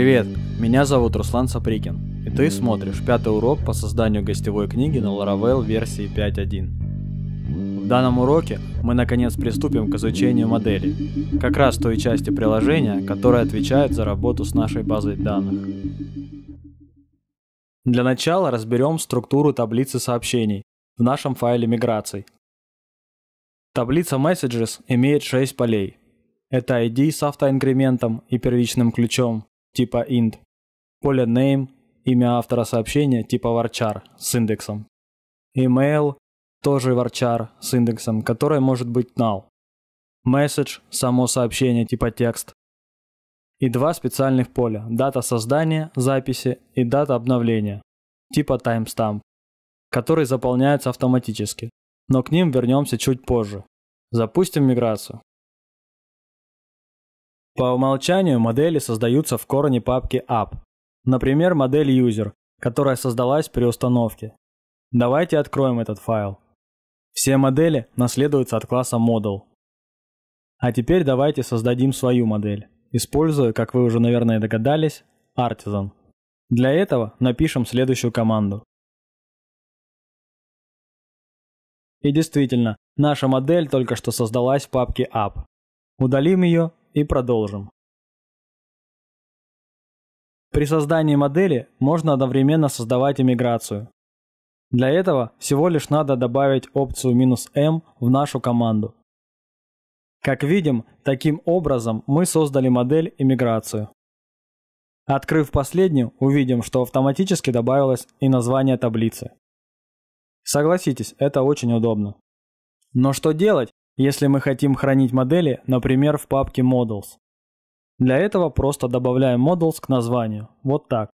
Привет, меня зовут Руслан Саприкин, и ты смотришь пятый урок по созданию гостевой книги на Laravel версии 5.1. В данном уроке мы наконец приступим к изучению модели, как раз той части приложения, которая отвечает за работу с нашей базой данных. Для начала разберем структуру таблицы сообщений в нашем файле миграций. Таблица Messages имеет 6 полей. Это ID с автоинкрементом и первичным ключом, типа int, поле name, имя автора сообщения типа varchar с индексом, email, тоже varchar с индексом, который может быть null, message, само сообщение типа текст, и два специальных поля – дата создания записи и дата обновления, типа timestamp, которые заполняются автоматически, но к ним вернемся чуть позже. Запустим миграцию. По умолчанию модели создаются в корне папки app. Например, модель user, которая создалась при установке. Давайте откроем этот файл. Все модели наследуются от класса model. А теперь давайте создадим свою модель, используя, как вы уже, наверное, догадались, artisan. Для этого напишем следующую команду. И действительно, наша модель только что создалась в папке app. Удалим ее и продолжим. При создании модели можно одновременно создавать иммиграцию. Для этого всего лишь надо добавить опцию "-m" в нашу команду. Как видим, таким образом мы создали модель иммиграцию. Открыв последнюю, увидим, что автоматически добавилось и название таблицы. Согласитесь, это очень удобно. Но что делать, если мы хотим хранить модели, например, в папке Models. Для этого просто добавляем Models к названию. Вот так.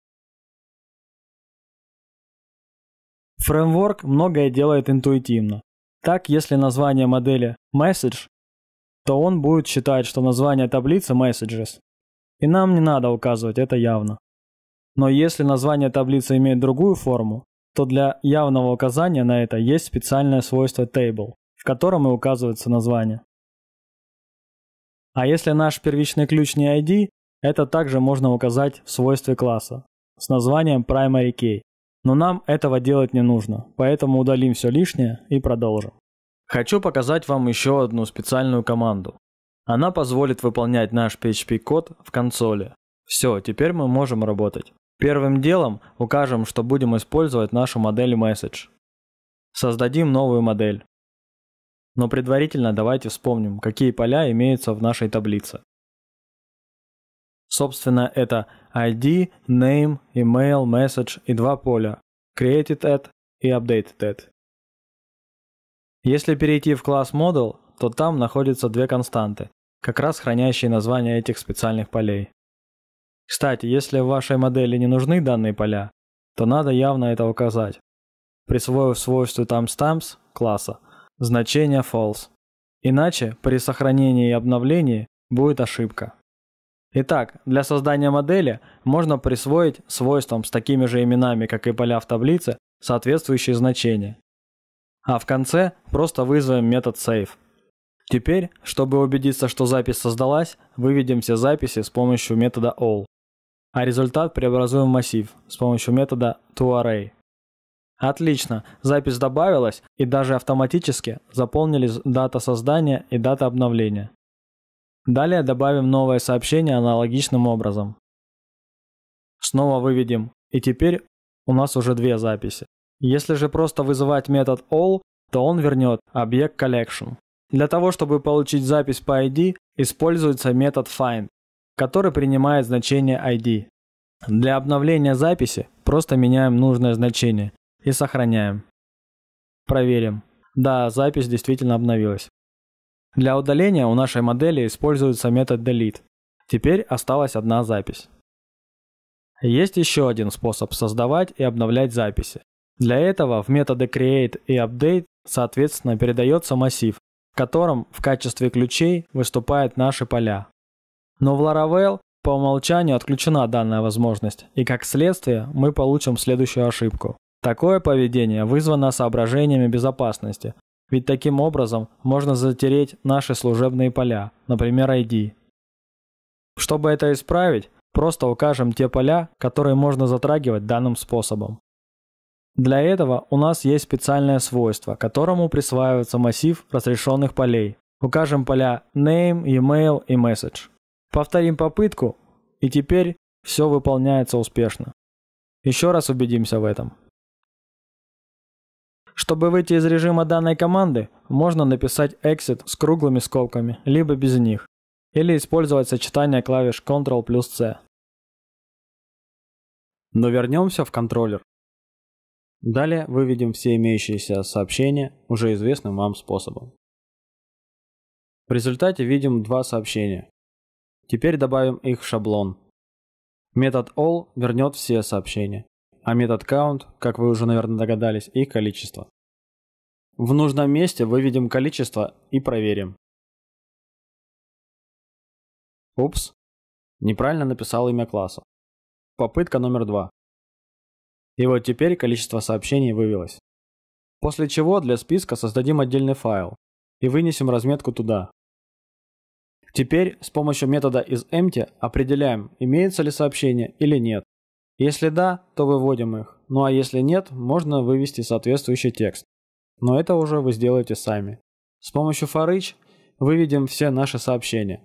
Фреймворк многое делает интуитивно. Так, если название модели message, то он будет считать, что название таблицы messages. И нам не надо указывать это явно. Но если название таблицы имеет другую форму, то для явного указания на это есть специальное свойство table в котором и указывается название. А если наш первичный ключ не ID, это также можно указать в свойстве класса с названием primary key. Но нам этого делать не нужно, поэтому удалим все лишнее и продолжим. Хочу показать вам еще одну специальную команду. Она позволит выполнять наш PHP-код в консоли. Все, теперь мы можем работать. Первым делом укажем, что будем использовать нашу модель message. Создадим новую модель. Но предварительно давайте вспомним, какие поля имеются в нашей таблице. Собственно, это ID, Name, Email, Message и два поля Created at и Updated at. Если перейти в класс Model, то там находятся две константы, как раз хранящие названия этих специальных полей. Кстати, если в вашей модели не нужны данные поля, то надо явно это указать. Присвоив свойство timestamps класса – значение false. Иначе при сохранении и обновлении будет ошибка. Итак, для создания модели можно присвоить свойствам с такими же именами, как и поля в таблице, соответствующие значения. А в конце просто вызовем метод save. Теперь, чтобы убедиться, что запись создалась, выведем все записи с помощью метода all, а результат преобразуем в массив с помощью метода toArray. Отлично, запись добавилась и даже автоматически заполнились дата создания и дата обновления. Далее добавим новое сообщение аналогичным образом. Снова выведем, и теперь у нас уже две записи. Если же просто вызывать метод all, то он вернет объект collection. Для того, чтобы получить запись по ID, используется метод find, который принимает значение ID. Для обновления записи просто меняем нужное значение и сохраняем. Проверим. Да, запись действительно обновилась. Для удаления у нашей модели используется метод delete. Теперь осталась одна запись. Есть еще один способ создавать и обновлять записи. Для этого в методы create и update соответственно передается массив, в котором в качестве ключей выступают наши поля. Но в Laravel по умолчанию отключена данная возможность, и как следствие мы получим следующую ошибку. Такое поведение вызвано соображениями безопасности, ведь таким образом можно затереть наши служебные поля, например, ID. Чтобы это исправить, просто укажем те поля, которые можно затрагивать данным способом. Для этого у нас есть специальное свойство, которому присваивается массив разрешенных полей. Укажем поля name, email и message. Повторим попытку, и теперь все выполняется успешно. Еще раз убедимся в этом. Чтобы выйти из режима данной команды, можно написать exit с круглыми скобками, либо без них, или использовать сочетание клавиш Ctrl плюс C. Но вернемся в контроллер. Далее выведем все имеющиеся сообщения уже известным вам способом. В результате видим два сообщения. Теперь добавим их в шаблон. Метод all вернет все сообщения а метод count, как вы уже, наверное, догадались, и количество. В нужном месте выведем количество и проверим. Упс, неправильно написал имя класса. Попытка номер два. И вот теперь количество сообщений вывелось. После чего для списка создадим отдельный файл и вынесем разметку туда. Теперь с помощью метода isEmpty определяем, имеется ли сообщение или нет. Если да, то выводим их. Ну а если нет, можно вывести соответствующий текст. Но это уже вы сделаете сами. С помощью for each выведем все наши сообщения.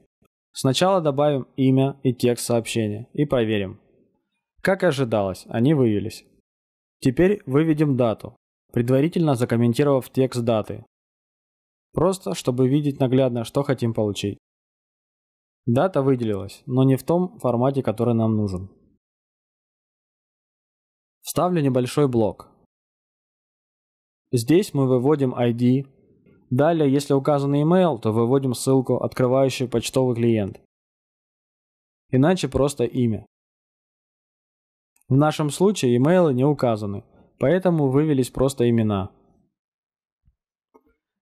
Сначала добавим имя и текст сообщения и проверим. Как и ожидалось, они вывелись. Теперь выведем дату, предварительно закомментировав текст даты. Просто, чтобы видеть наглядно, что хотим получить. Дата выделилась, но не в том формате, который нам нужен. Ставлю небольшой блок. Здесь мы выводим ID. Далее, если указан email, то выводим ссылку, открывающую почтовый клиент. Иначе просто имя. В нашем случае имейлы не указаны, поэтому вывелись просто имена.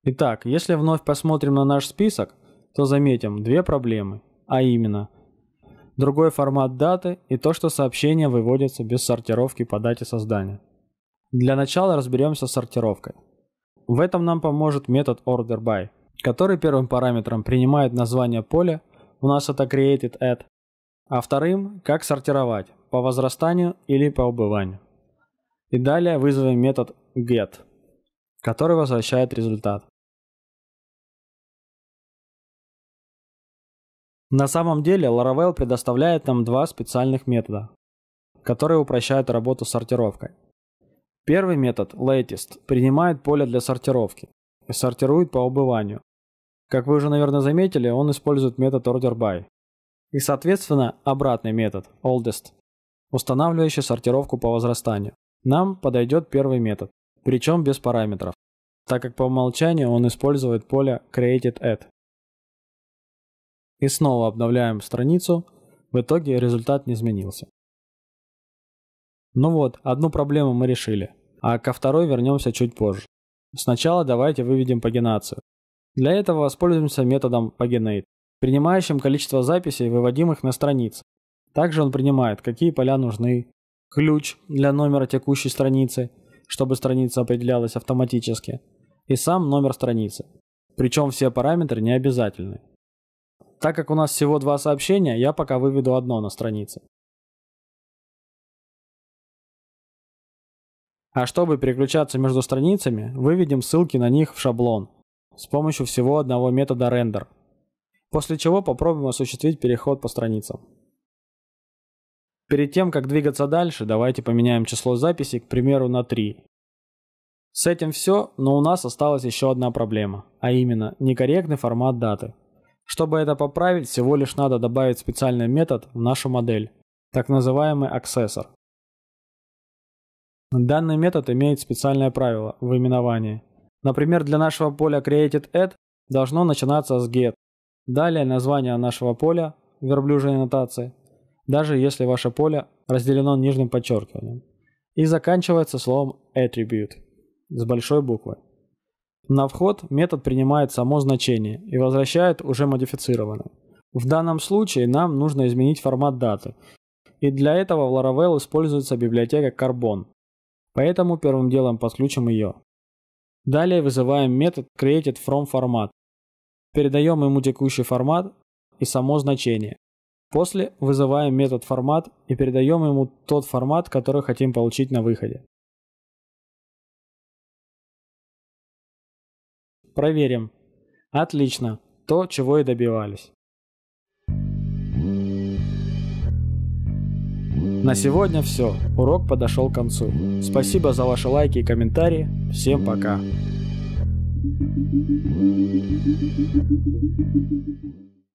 Итак, если вновь посмотрим на наш список, то заметим две проблемы, а именно – другой формат даты и то, что сообщения выводятся без сортировки по дате создания. Для начала разберемся с сортировкой. В этом нам поможет метод orderBy, который первым параметром принимает название поля, у нас это created at, а вторым – как сортировать, по возрастанию или по убыванию. И далее вызовем метод get, который возвращает результат. На самом деле Laravel предоставляет нам два специальных метода, которые упрощают работу с сортировкой. Первый метод, latest, принимает поле для сортировки и сортирует по убыванию. Как вы уже, наверное, заметили, он использует метод order_by. И, соответственно, обратный метод, oldest, устанавливающий сортировку по возрастанию. Нам подойдет первый метод, причем без параметров, так как по умолчанию он использует поле created и снова обновляем страницу, в итоге результат не изменился. Ну вот, одну проблему мы решили, а ко второй вернемся чуть позже. Сначала давайте выведем пагинацию. Для этого воспользуемся методом paginate, принимающим количество записей, выводимых на странице. Также он принимает, какие поля нужны, ключ для номера текущей страницы, чтобы страница определялась автоматически, и сам номер страницы. Причем все параметры не обязательны так как у нас всего два сообщения, я пока выведу одно на странице. А чтобы переключаться между страницами, выведем ссылки на них в шаблон с помощью всего одного метода render. После чего попробуем осуществить переход по страницам. Перед тем, как двигаться дальше, давайте поменяем число записей, к примеру, на 3. С этим все, но у нас осталась еще одна проблема, а именно некорректный формат даты. Чтобы это поправить, всего лишь надо добавить специальный метод в нашу модель, так называемый аксессор. Данный метод имеет специальное правило в именовании. Например, для нашего поля created должно начинаться с get. Далее название нашего поля верблюжьей нотации, даже если ваше поле разделено нижним подчеркиванием. И заканчивается словом attribute с большой буквы. На вход метод принимает само значение и возвращает уже модифицированное. В данном случае нам нужно изменить формат даты, и для этого в Laravel используется библиотека Carbon, поэтому первым делом подключим ее. Далее вызываем метод createdFromFormat, передаем ему текущий формат и само значение. После вызываем метод формат и передаем ему тот формат, который хотим получить на выходе. Проверим. Отлично. То, чего и добивались. На сегодня все. Урок подошел к концу. Спасибо за ваши лайки и комментарии. Всем пока.